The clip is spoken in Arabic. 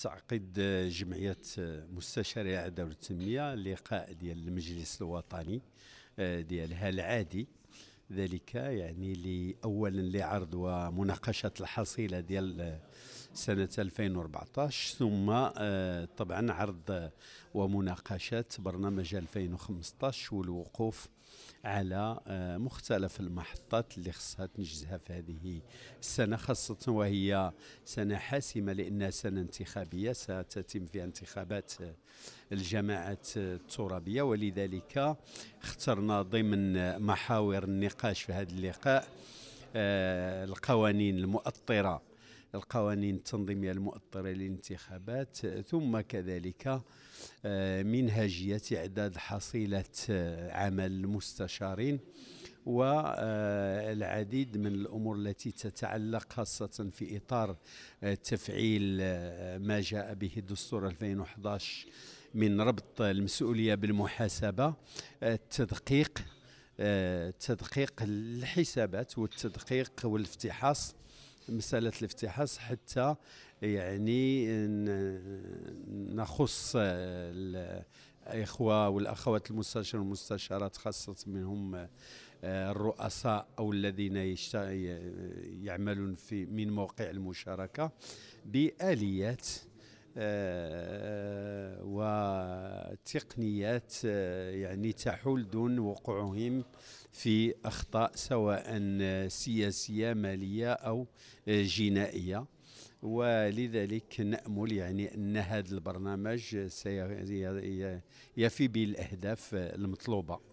تعقد جمعيه مستشاري العداله والتنميه لقاء ديال المجلس الوطني آه، ديالها العادي ذلك يعني اولا لعرض ومناقشه الحصيله ديال سنة 2014 ثم آه، طبعا عرض آه، ومناقشة برنامج 2015 والوقوف على آه، مختلف المحطات اللي خصها تنجزها في هذه السنة خاصة وهي سنة حاسمة لأنها سنة انتخابية ستتم فيها انتخابات الجماعات الترابية ولذلك اخترنا ضمن محاور النقاش في هذا اللقاء القوانين المؤطره القوانين التنظيمية المؤطرة للانتخابات ثم كذلك آه، منهجية إعداد حصيلة آه، عمل المستشارين والعديد آه، من الامور التي تتعلق خاصه في اطار تفعيل ما جاء به الدستور 2011 من ربط المسؤوليه بالمحاسبه التدقيق تدقيق الحسابات والتدقيق والافتحاص مساله الافتحاص حتى يعني نخص الاخوه والاخوات المستشارين والمستشارات خاصه منهم آه، الرؤساء او الذين يعملون في من موقع المشاركه باليات آه، تقنيات آه، يعني تحول دون وقوعهم في اخطاء سواء آه، سياسيه ماليه او آه، جنائيه ولذلك نامل يعني ان هذا البرنامج سيفي بالاهداف المطلوبه